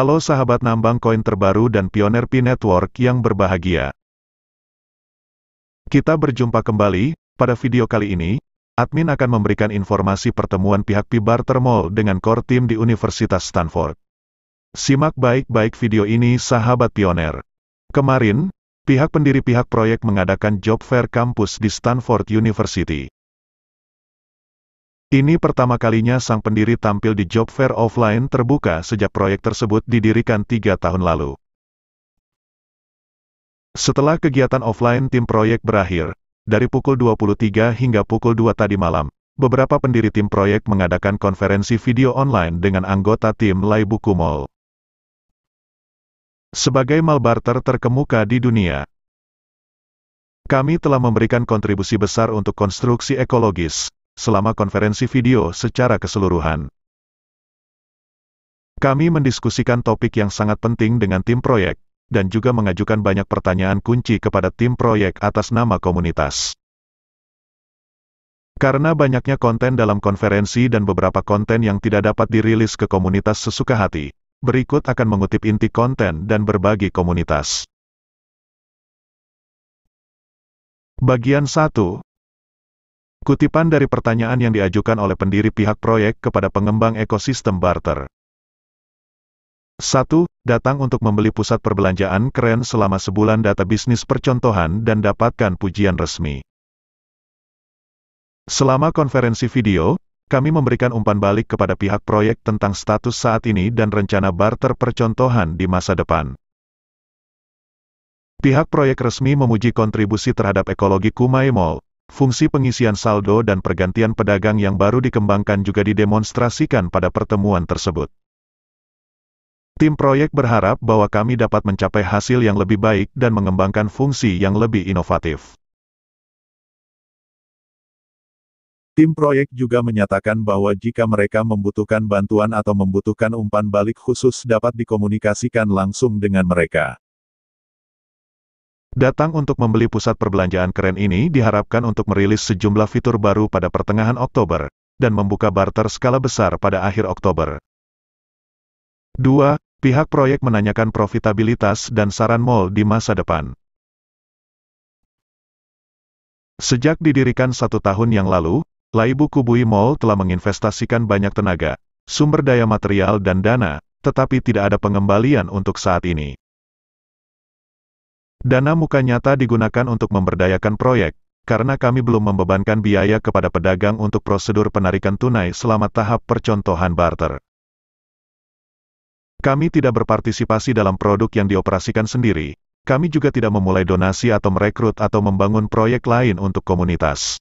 Halo sahabat nambang koin terbaru dan pioner P Network yang berbahagia. Kita berjumpa kembali, pada video kali ini, admin akan memberikan informasi pertemuan pihak P Barter Mall dengan core team di Universitas Stanford. Simak baik-baik video ini sahabat pioner. Kemarin, pihak pendiri pihak proyek mengadakan job fair kampus di Stanford University. Ini pertama kalinya sang pendiri tampil di job fair offline terbuka sejak proyek tersebut didirikan tiga tahun lalu. Setelah kegiatan offline tim proyek berakhir, dari pukul 23 hingga pukul 2 tadi malam, beberapa pendiri tim proyek mengadakan konferensi video online dengan anggota tim Buku Mall. Sebagai malbarter terkemuka di dunia, kami telah memberikan kontribusi besar untuk konstruksi ekologis, selama konferensi video secara keseluruhan. Kami mendiskusikan topik yang sangat penting dengan tim proyek, dan juga mengajukan banyak pertanyaan kunci kepada tim proyek atas nama komunitas. Karena banyaknya konten dalam konferensi dan beberapa konten yang tidak dapat dirilis ke komunitas sesuka hati, berikut akan mengutip inti konten dan berbagi komunitas. Bagian 1, Kutipan dari pertanyaan yang diajukan oleh pendiri pihak proyek kepada pengembang ekosistem barter. 1. Datang untuk membeli pusat perbelanjaan keren selama sebulan data bisnis percontohan dan dapatkan pujian resmi. Selama konferensi video, kami memberikan umpan balik kepada pihak proyek tentang status saat ini dan rencana barter percontohan di masa depan. Pihak proyek resmi memuji kontribusi terhadap ekologi Kumai Mall, Fungsi pengisian saldo dan pergantian pedagang yang baru dikembangkan juga didemonstrasikan pada pertemuan tersebut. Tim proyek berharap bahwa kami dapat mencapai hasil yang lebih baik dan mengembangkan fungsi yang lebih inovatif. Tim proyek juga menyatakan bahwa jika mereka membutuhkan bantuan atau membutuhkan umpan balik khusus dapat dikomunikasikan langsung dengan mereka. Datang untuk membeli pusat perbelanjaan keren ini diharapkan untuk merilis sejumlah fitur baru pada pertengahan Oktober, dan membuka barter skala besar pada akhir Oktober. 2. Pihak proyek menanyakan profitabilitas dan saran mall di masa depan. Sejak didirikan satu tahun yang lalu, Laibu Kubui Mall telah menginvestasikan banyak tenaga, sumber daya material dan dana, tetapi tidak ada pengembalian untuk saat ini. Dana muka nyata digunakan untuk memberdayakan proyek, karena kami belum membebankan biaya kepada pedagang untuk prosedur penarikan tunai selama tahap percontohan barter. Kami tidak berpartisipasi dalam produk yang dioperasikan sendiri, kami juga tidak memulai donasi atau merekrut atau membangun proyek lain untuk komunitas.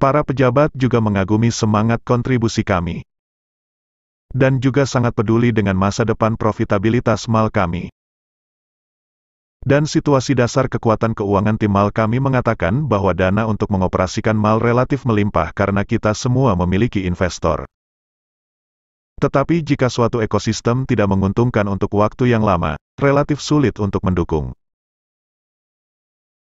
Para pejabat juga mengagumi semangat kontribusi kami dan juga sangat peduli dengan masa depan profitabilitas mal kami dan situasi dasar kekuatan keuangan tim MAL kami mengatakan bahwa dana untuk mengoperasikan MAL relatif melimpah karena kita semua memiliki investor. Tetapi jika suatu ekosistem tidak menguntungkan untuk waktu yang lama, relatif sulit untuk mendukung.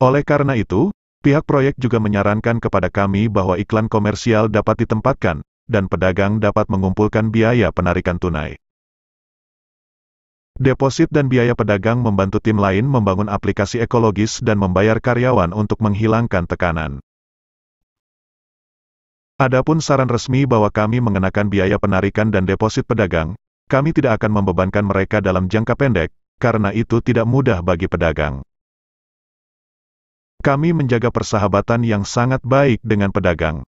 Oleh karena itu, pihak proyek juga menyarankan kepada kami bahwa iklan komersial dapat ditempatkan, dan pedagang dapat mengumpulkan biaya penarikan tunai. Deposit dan biaya pedagang membantu tim lain membangun aplikasi ekologis dan membayar karyawan untuk menghilangkan tekanan. Adapun saran resmi bahwa kami mengenakan biaya penarikan dan deposit pedagang, kami tidak akan membebankan mereka dalam jangka pendek, karena itu tidak mudah bagi pedagang. Kami menjaga persahabatan yang sangat baik dengan pedagang.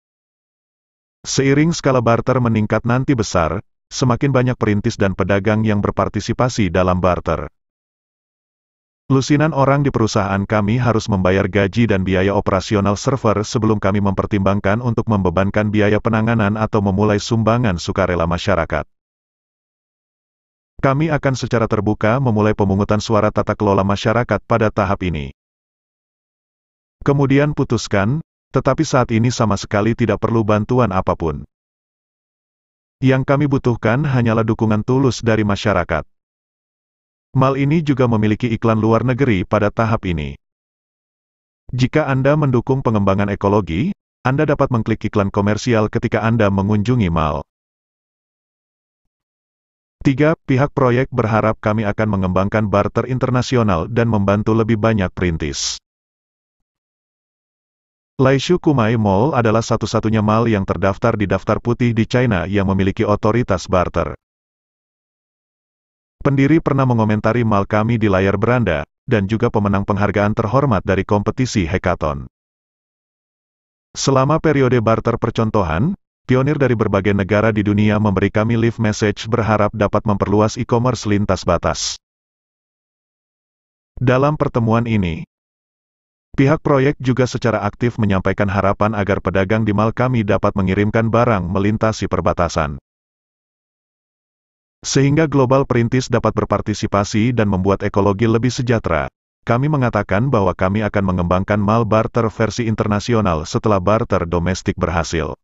Seiring skala barter meningkat nanti besar, semakin banyak perintis dan pedagang yang berpartisipasi dalam barter. Lusinan orang di perusahaan kami harus membayar gaji dan biaya operasional server sebelum kami mempertimbangkan untuk membebankan biaya penanganan atau memulai sumbangan sukarela masyarakat. Kami akan secara terbuka memulai pemungutan suara tata kelola masyarakat pada tahap ini. Kemudian putuskan, tetapi saat ini sama sekali tidak perlu bantuan apapun. Yang kami butuhkan hanyalah dukungan tulus dari masyarakat. Mal ini juga memiliki iklan luar negeri pada tahap ini. Jika Anda mendukung pengembangan ekologi, Anda dapat mengklik iklan komersial ketika Anda mengunjungi mal. 3. Pihak proyek berharap kami akan mengembangkan barter internasional dan membantu lebih banyak perintis. Laishu Kumai Mall adalah satu-satunya mall yang terdaftar di daftar putih di China yang memiliki otoritas barter. Pendiri pernah mengomentari mal kami di layar beranda, dan juga pemenang penghargaan terhormat dari kompetisi hekaton. Selama periode barter percontohan, pionir dari berbagai negara di dunia memberi kami live message berharap dapat memperluas e-commerce lintas batas. Dalam pertemuan ini, Pihak proyek juga secara aktif menyampaikan harapan agar pedagang di mal kami dapat mengirimkan barang melintasi perbatasan. Sehingga global perintis dapat berpartisipasi dan membuat ekologi lebih sejahtera. Kami mengatakan bahwa kami akan mengembangkan mal barter versi internasional setelah barter domestik berhasil.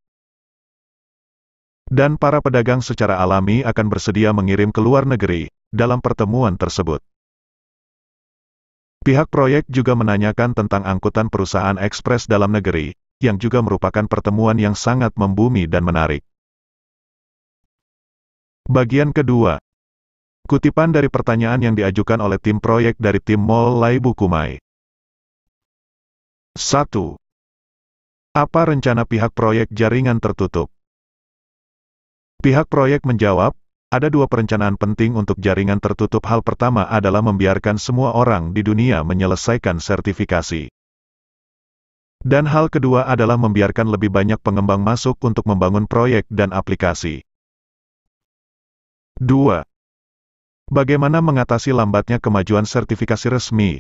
Dan para pedagang secara alami akan bersedia mengirim ke luar negeri dalam pertemuan tersebut. Pihak proyek juga menanyakan tentang angkutan perusahaan ekspres dalam negeri, yang juga merupakan pertemuan yang sangat membumi dan menarik. Bagian kedua. Kutipan dari pertanyaan yang diajukan oleh tim proyek dari tim Mall Laibu Kumai. 1. Apa rencana pihak proyek jaringan tertutup? Pihak proyek menjawab, ada dua perencanaan penting untuk jaringan tertutup. Hal pertama adalah membiarkan semua orang di dunia menyelesaikan sertifikasi. Dan hal kedua adalah membiarkan lebih banyak pengembang masuk untuk membangun proyek dan aplikasi. 2. Bagaimana mengatasi lambatnya kemajuan sertifikasi resmi?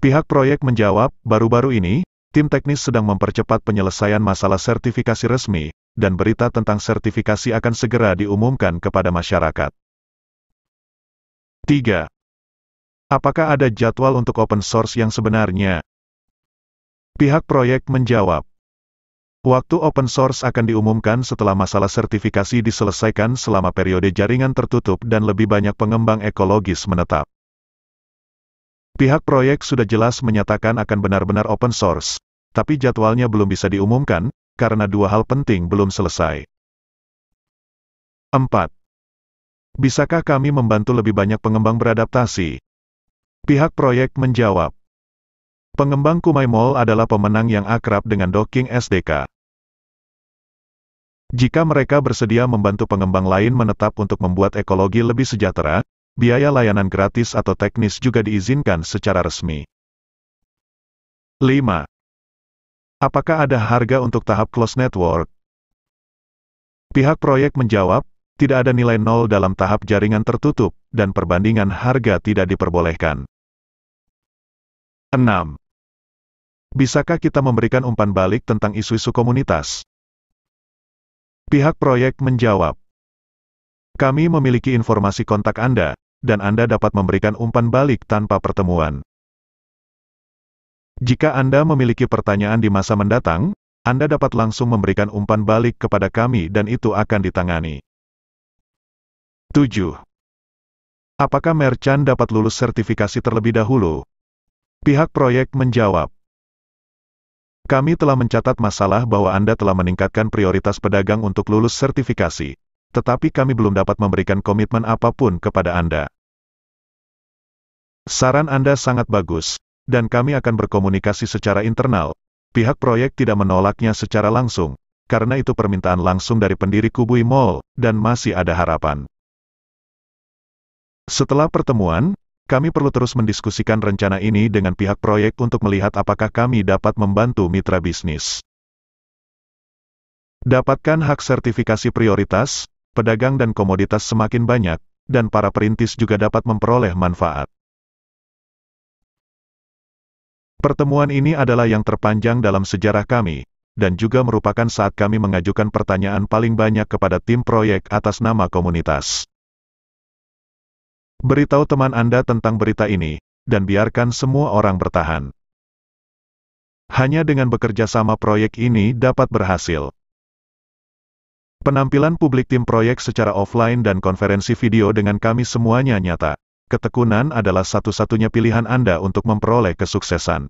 Pihak proyek menjawab, baru-baru ini, tim teknis sedang mempercepat penyelesaian masalah sertifikasi resmi, dan berita tentang sertifikasi akan segera diumumkan kepada masyarakat. 3. Apakah ada jadwal untuk open source yang sebenarnya? Pihak proyek menjawab, Waktu open source akan diumumkan setelah masalah sertifikasi diselesaikan selama periode jaringan tertutup dan lebih banyak pengembang ekologis menetap. Pihak proyek sudah jelas menyatakan akan benar-benar open source, tapi jadwalnya belum bisa diumumkan, karena dua hal penting belum selesai. 4. Bisakah kami membantu lebih banyak pengembang beradaptasi? Pihak proyek menjawab. Pengembang Kumai Mall adalah pemenang yang akrab dengan docking SDK. Jika mereka bersedia membantu pengembang lain menetap untuk membuat ekologi lebih sejahtera, biaya layanan gratis atau teknis juga diizinkan secara resmi. 5. Apakah ada harga untuk tahap close network? Pihak proyek menjawab, tidak ada nilai nol dalam tahap jaringan tertutup, dan perbandingan harga tidak diperbolehkan. 6. Bisakah kita memberikan umpan balik tentang isu-isu komunitas? Pihak proyek menjawab, kami memiliki informasi kontak Anda, dan Anda dapat memberikan umpan balik tanpa pertemuan. Jika Anda memiliki pertanyaan di masa mendatang, Anda dapat langsung memberikan umpan balik kepada kami dan itu akan ditangani. 7. Apakah merchant dapat lulus sertifikasi terlebih dahulu? Pihak proyek menjawab, kami telah mencatat masalah bahwa Anda telah meningkatkan prioritas pedagang untuk lulus sertifikasi, tetapi kami belum dapat memberikan komitmen apapun kepada Anda. Saran Anda sangat bagus dan kami akan berkomunikasi secara internal. Pihak proyek tidak menolaknya secara langsung, karena itu permintaan langsung dari pendiri Kubui Mall, dan masih ada harapan. Setelah pertemuan, kami perlu terus mendiskusikan rencana ini dengan pihak proyek untuk melihat apakah kami dapat membantu mitra bisnis. Dapatkan hak sertifikasi prioritas, pedagang dan komoditas semakin banyak, dan para perintis juga dapat memperoleh manfaat. Pertemuan ini adalah yang terpanjang dalam sejarah kami, dan juga merupakan saat kami mengajukan pertanyaan paling banyak kepada tim proyek atas nama komunitas. Beritahu teman Anda tentang berita ini, dan biarkan semua orang bertahan. Hanya dengan bekerja sama proyek ini dapat berhasil. Penampilan publik tim proyek secara offline dan konferensi video dengan kami semuanya nyata. Ketekunan adalah satu-satunya pilihan Anda untuk memperoleh kesuksesan.